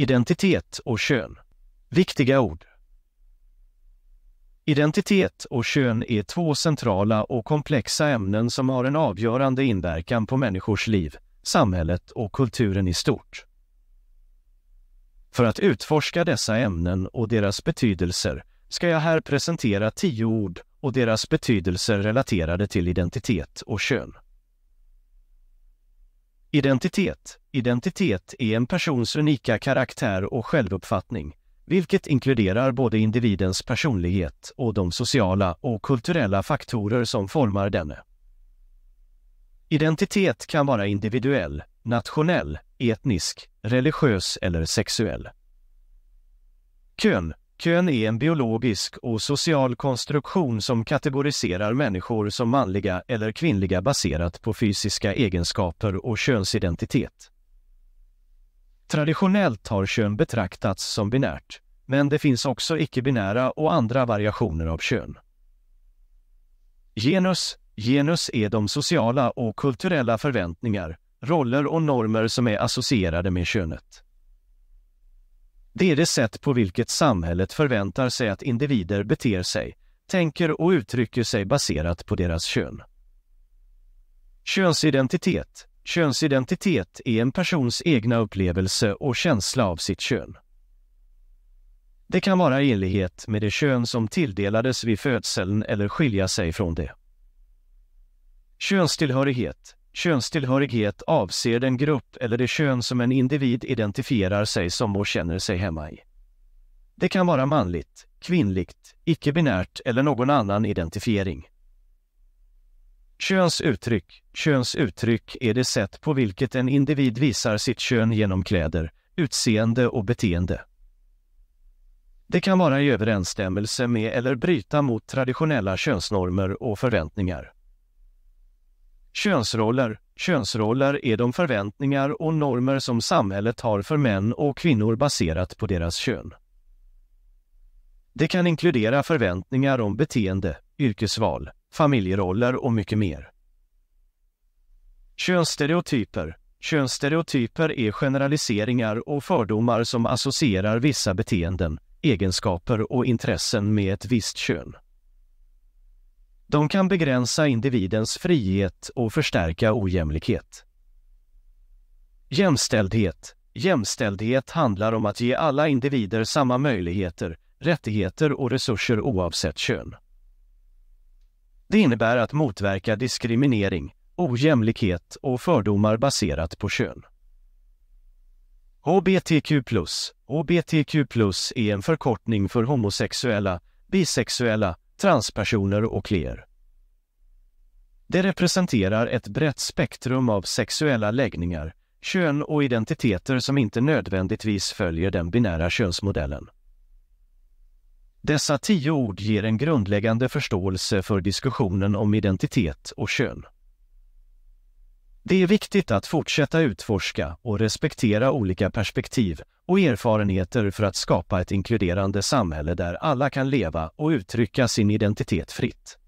Identitet och kön. Viktiga ord. Identitet och kön är två centrala och komplexa ämnen som har en avgörande inverkan på människors liv, samhället och kulturen i stort. För att utforska dessa ämnen och deras betydelser ska jag här presentera tio ord och deras betydelser relaterade till identitet och kön. Identitet. Identitet är en persons unika karaktär och självuppfattning, vilket inkluderar både individens personlighet och de sociala och kulturella faktorer som formar denne. Identitet kan vara individuell, nationell, etnisk, religiös eller sexuell. Kön Kön är en biologisk och social konstruktion som kategoriserar människor som manliga eller kvinnliga baserat på fysiska egenskaper och könsidentitet. Traditionellt har kön betraktats som binärt, men det finns också icke-binära och andra variationer av kön. Genus Genus är de sociala och kulturella förväntningar, roller och normer som är associerade med könet. Det är det sätt på vilket samhället förväntar sig att individer beter sig, tänker och uttrycker sig baserat på deras kön. Könsidentitet Könsidentitet är en persons egna upplevelse och känsla av sitt kön. Det kan vara enlighet med det kön som tilldelades vid födseln eller skilja sig från det. Könstillhörighet Könstillhörighet avser den grupp eller det kön som en individ identifierar sig som och känner sig hemma i. Det kan vara manligt, kvinnligt, icke-binärt eller någon annan identifiering. Könsuttryck Könsuttryck är det sätt på vilket en individ visar sitt kön genom kläder, utseende och beteende. Det kan vara i överensstämmelse med eller bryta mot traditionella könsnormer och förväntningar. Könsroller Könsroller är de förväntningar och normer som samhället har för män och kvinnor baserat på deras kön. Det kan inkludera förväntningar om beteende, yrkesval, familjeroller och mycket mer. Könsstereotyper Könsstereotyper är generaliseringar och fördomar som associerar vissa beteenden, egenskaper och intressen med ett visst kön. De kan begränsa individens frihet och förstärka ojämlikhet. Jämställdhet Jämställdhet handlar om att ge alla individer samma möjligheter, rättigheter och resurser oavsett kön. Det innebär att motverka diskriminering, ojämlikhet och fördomar baserat på kön. HBTQ+, HBTQ+, är en förkortning för homosexuella, bisexuella, transpersoner och kler. Det representerar ett brett spektrum av sexuella läggningar, kön och identiteter som inte nödvändigtvis följer den binära könsmodellen. Dessa tio ord ger en grundläggande förståelse för diskussionen om identitet och kön. Det är viktigt att fortsätta utforska och respektera olika perspektiv och erfarenheter för att skapa ett inkluderande samhälle där alla kan leva och uttrycka sin identitet fritt.